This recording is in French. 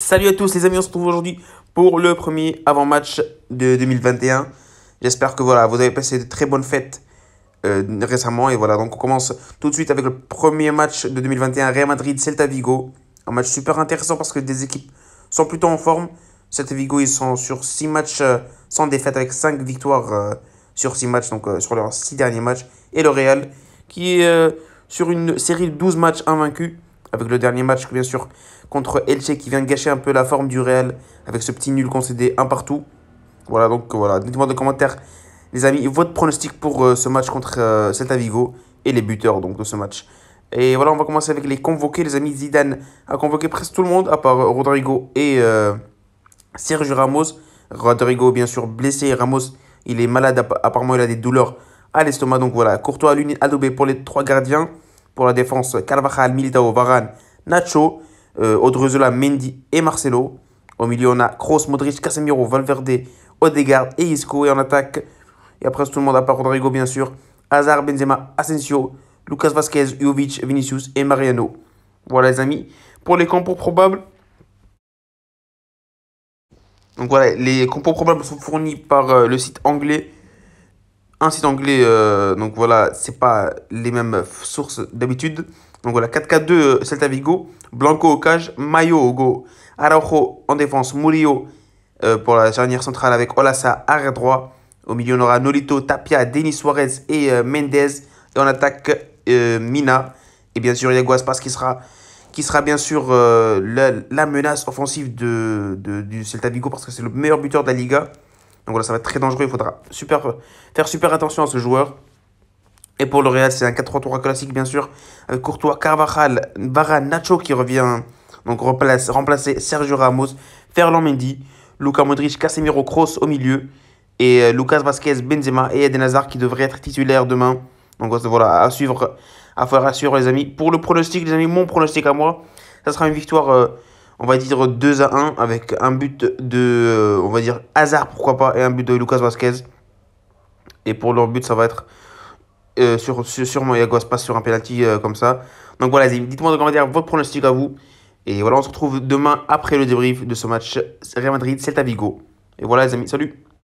Salut à tous les amis, on se retrouve aujourd'hui pour le premier avant-match de 2021. J'espère que voilà, vous avez passé de très bonnes fêtes euh, récemment. Et voilà, donc on commence tout de suite avec le premier match de 2021, Real Madrid-Celta Vigo. Un match super intéressant parce que des équipes sont plutôt en forme. Celta Vigo, ils sont sur 6 matchs euh, sans défaite avec 5 victoires euh, sur 6 matchs, donc sur leurs 6 derniers matchs. Et le Real qui est sur une série de 12 matchs invaincus avec le dernier match, bien sûr, contre Elche qui vient gâcher un peu la forme du Real avec ce petit nul concédé un partout. Voilà, donc voilà, dites-moi dans les commentaires, les amis, votre pronostic pour euh, ce match contre cet euh, Celta Vigo et les buteurs donc de ce match. Et voilà, on va commencer avec les convoqués. Les amis, Zidane a convoqué presque tout le monde, à part Rodrigo et euh, Sergio Ramos. Rodrigo, bien sûr, blessé. Ramos, il est malade. Apparemment, il a des douleurs à l'estomac. Donc voilà, Courtois, Lune, adobe pour les trois gardiens pour la défense, Carvajal, Militao, Varane, Nacho, euh, Mendy et Marcelo. Au milieu, on a Kroos, Modric, Casemiro, Valverde, Odegaard et Isco. Et en attaque, et après tout le monde à part Rodrigo, bien sûr. Hazard, Benzema, Asensio, Lucas Vazquez, Jovic, Vinicius et Mariano. Voilà, les amis, pour les compos probables. Donc voilà, les compos probables sont fournis par euh, le site anglais un site anglais, euh, donc voilà, c'est pas les mêmes sources d'habitude. Donc voilà, 4-4-2, euh, Celta Vigo, Blanco au cage, Mayo au go, Araujo en défense, Murillo euh, pour la dernière centrale avec Olasa à droit. Au milieu, on aura Nolito, Tapia, Denis Suarez et Mendez. Et en attaque, Mina. Et bien sûr, Iago Aspas qui sera, qui sera bien sûr la, menace offensive de, du Celta Vigo parce que c'est le meilleur buteur de la Liga. Donc voilà, ça va être très dangereux. Il faudra faire super attention à ce joueur. Et pour le Real, c'est un 4-3-3 classique, bien sûr. Avec Courtois, Carvajal, Varane, Nacho qui revient. Donc remplacer Sergio Ramos, Ferland Mendy, Luca Modric, Casemiro Cross au milieu. Et euh, Lucas Vasquez, Benzema et Eden Hazard qui devraient être titulaires demain. Donc voilà, à suivre, à faire à les amis. Pour le pronostic, les amis, mon pronostic à moi, ça sera une victoire euh, on va dire 2 à 1 avec un but de, euh, on va dire, hasard pourquoi pas, et un but de Lucas Vasquez. Et pour leur but, ça va être euh, sur, sûrement Aspas sur un penalty euh, comme ça. Donc voilà, les amis, dites-moi dans les commentaires votre pronostic à vous. Et voilà, on se retrouve demain après le débrief de ce match Real Madrid-Celta Vigo. Et voilà les amis, salut